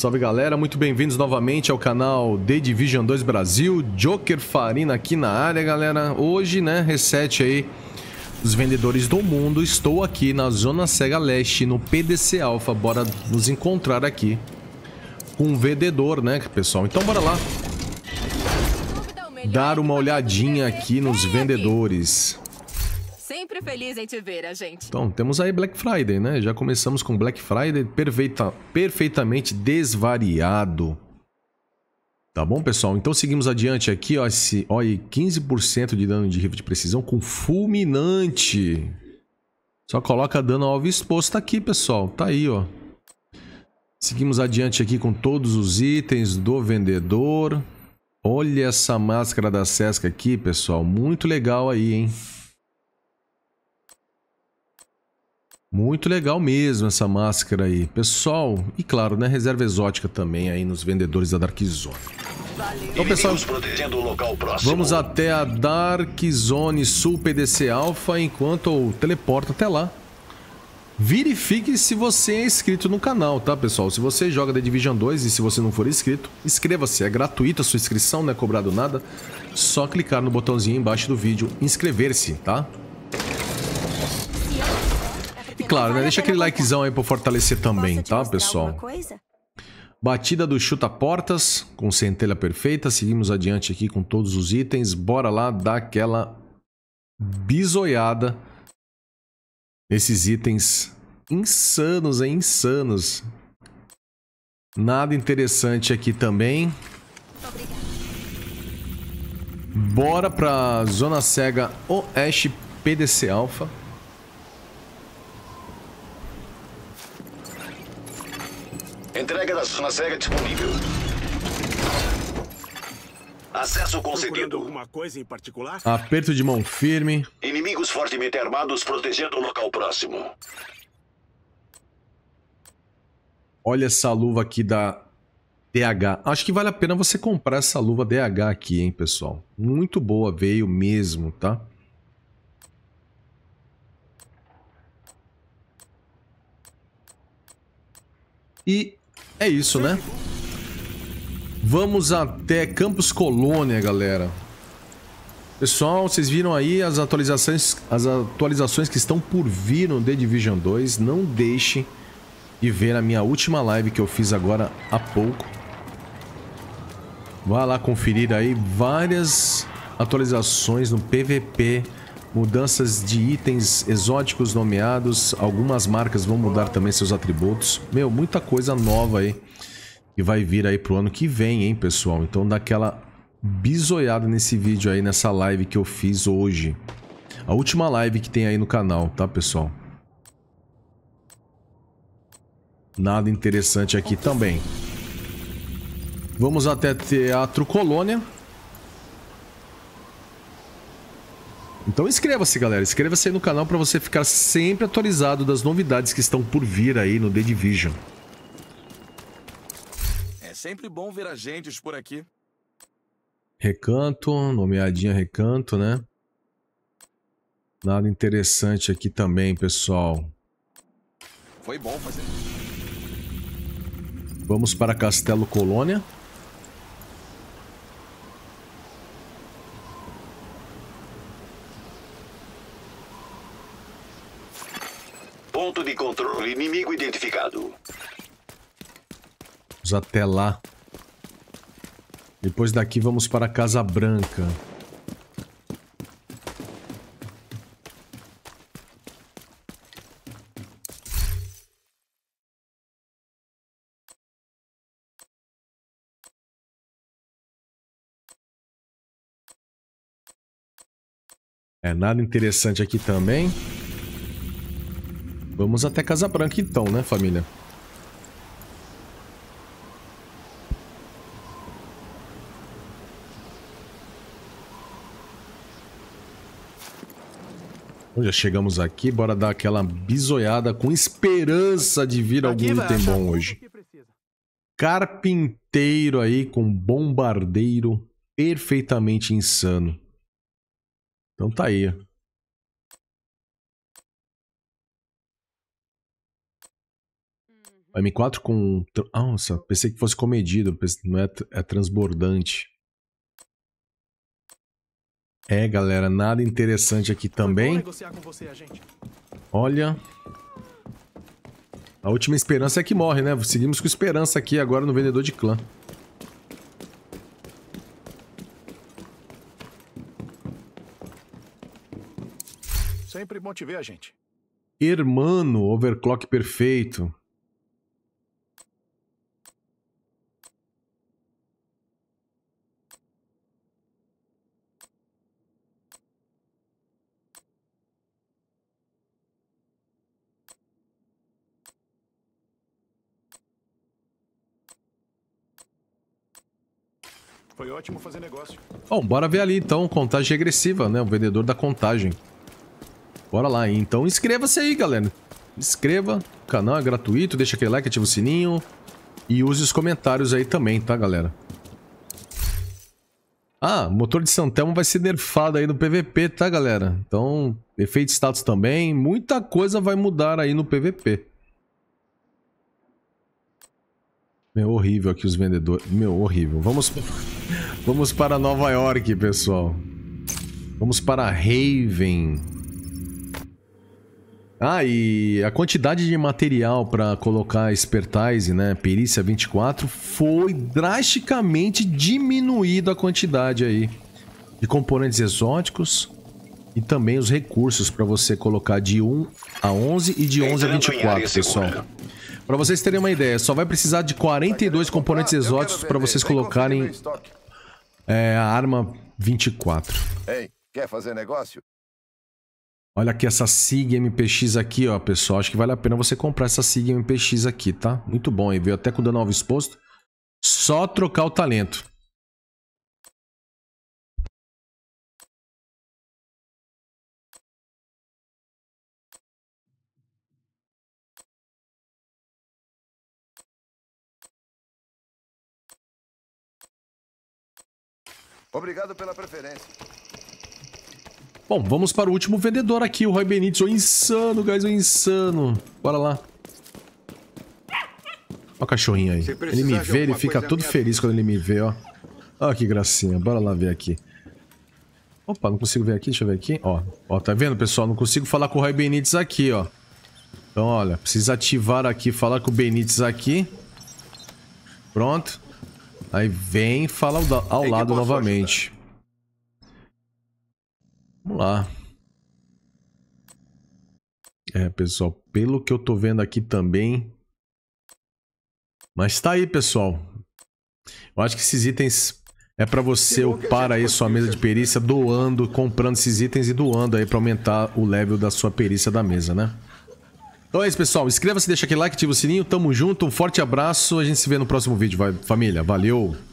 Salve galera, muito bem-vindos novamente ao canal The Division 2 Brasil, Joker Farina aqui na área galera Hoje, né, reset aí os vendedores do mundo Estou aqui na Zona Cega Leste, no PDC Alpha, bora nos encontrar aqui Com um vendedor, né, pessoal, então bora lá Dar uma tá olhadinha aqui nos vendedores sempre feliz em te ver, gente. Então, temos aí Black Friday, né? Já começamos com Black Friday perfeita, perfeitamente desvariado. Tá bom, pessoal? Então seguimos adiante aqui, ó, esse, ó, 15% de dano de rifle de precisão com fulminante. Só coloca dano alvo exposto aqui, pessoal. Tá aí, ó. Seguimos adiante aqui com todos os itens do vendedor. Olha essa máscara da Sesca aqui, pessoal. Muito legal aí, hein? Muito legal mesmo essa máscara aí. Pessoal, e claro, né, reserva exótica também aí nos vendedores da Dark Zone. Então, pessoal, vamos até a Dark Zone Sul PDC Alpha enquanto teleporta até lá. Verifique se você é inscrito no canal, tá, pessoal? Se você joga The Division 2 e se você não for inscrito, inscreva-se. É gratuita a sua inscrição, não é cobrado nada. Só clicar no botãozinho embaixo do vídeo, inscrever-se, tá? claro, né? Deixa aquele likezão aí pra fortalecer também, tá, pessoal? Batida do chuta-portas com centelha perfeita. Seguimos adiante aqui com todos os itens. Bora lá dar aquela bisoiada nesses itens insanos, hein? Insanos. Nada interessante aqui também. Bora pra Zona Cega Oeste PDC Alpha. Entrega da Sonazega disponível. Acesso concedido. Alguma coisa em particular? Aperto de mão firme. Inimigos fortemente armados protegendo o local próximo. Olha essa luva aqui da DH. Acho que vale a pena você comprar essa luva DH aqui, hein, pessoal. Muito boa, veio mesmo, tá? E é isso, né? Vamos até Campus Colônia, galera. Pessoal, vocês viram aí as atualizações, as atualizações que estão por vir no The Division 2. Não deixe de ver a minha última live que eu fiz agora há pouco. Vá lá conferir aí várias atualizações no PVP mudanças de itens exóticos nomeados, algumas marcas vão mudar também seus atributos. Meu, muita coisa nova aí que vai vir aí pro ano que vem, hein, pessoal? Então dá aquela bisoiada nesse vídeo aí, nessa live que eu fiz hoje. A última live que tem aí no canal, tá, pessoal? Nada interessante aqui também. Vamos até Teatro Colônia. Então inscreva-se, galera. Inscreva-se aí no canal para você ficar sempre atualizado das novidades que estão por vir aí no The Division. É sempre bom ver agentes por aqui. Recanto, nomeadinha Recanto, né? Nada interessante aqui também, pessoal. Foi bom fazer. Vamos para Castelo Colônia. Ponto de controle inimigo identificado. Vamos até lá. Depois daqui vamos para a Casa Branca. É nada interessante aqui também. Vamos até Casa Branca então, né, família? Já chegamos aqui, bora dar aquela bisoiada com esperança de vir algum item bom hoje. Carpinteiro aí com bombardeiro perfeitamente insano. Então tá aí. M4 uhum. com. Ah, nossa, pensei que fosse comedido, não é, é transbordante. É, galera, nada interessante aqui também. Você, Olha. A última esperança é que morre, né? Seguimos com esperança aqui agora no vendedor de clã. Sempre bom te ver, gente. Hermano, overclock perfeito. Foi ótimo fazer negócio. Bom, bora ver ali então, contagem regressiva, né? O vendedor da contagem. Bora lá, então inscreva-se aí, galera. Inscreva, o canal é gratuito, deixa aquele like, ativa o sininho e use os comentários aí também, tá, galera? Ah, motor de Santelmo vai ser nerfado aí no PVP, tá, galera? Então, efeito status também, muita coisa vai mudar aí no PVP. Meu, horrível aqui os vendedores. Meu, horrível. Vamos, vamos para Nova York, pessoal. Vamos para Haven. Ah, e a quantidade de material para colocar expertise, né, perícia 24, foi drasticamente diminuída a quantidade aí de componentes exóticos e também os recursos para você colocar de 1 a 11 e de 11 a 24, pessoal. Para vocês terem uma ideia, só vai precisar de 42 componentes exóticos para vocês colocarem é, a arma 24. Ei, quer fazer negócio? Olha aqui essa SIG MPX aqui, ó, pessoal. Acho que vale a pena você comprar essa SIG MPX aqui, tá? Muito bom, e veio até com o dano alvo exposto. Só trocar o talento. Obrigado pela preferência. Bom, vamos para o último vendedor aqui, o Roy Benítez. O insano, guys, o insano. Bora lá. Olha o cachorrinho aí. Ele me vê, ele fica é todo feliz quando ele me vê, ó. Olha que gracinha. Bora lá ver aqui. Opa, não consigo ver aqui, deixa eu ver aqui. Ó, ó tá vendo, pessoal? Não consigo falar com o Roy Benítez aqui, ó. Então, olha, precisa ativar aqui, falar com o Benítez aqui. Pronto. Aí vem e fala ao, ao lado novamente. Vamos lá. É, pessoal, pelo que eu tô vendo aqui também. Mas tá aí, pessoal. Eu acho que esses itens é para você upar aí sua mesa de perícia doando, comprando esses itens e doando aí para aumentar o level da sua perícia da mesa, né? Então é isso, pessoal. Inscreva-se, deixa aquele like, ativa o sininho. Tamo junto. Um forte abraço. A gente se vê no próximo vídeo, vai, família. Valeu!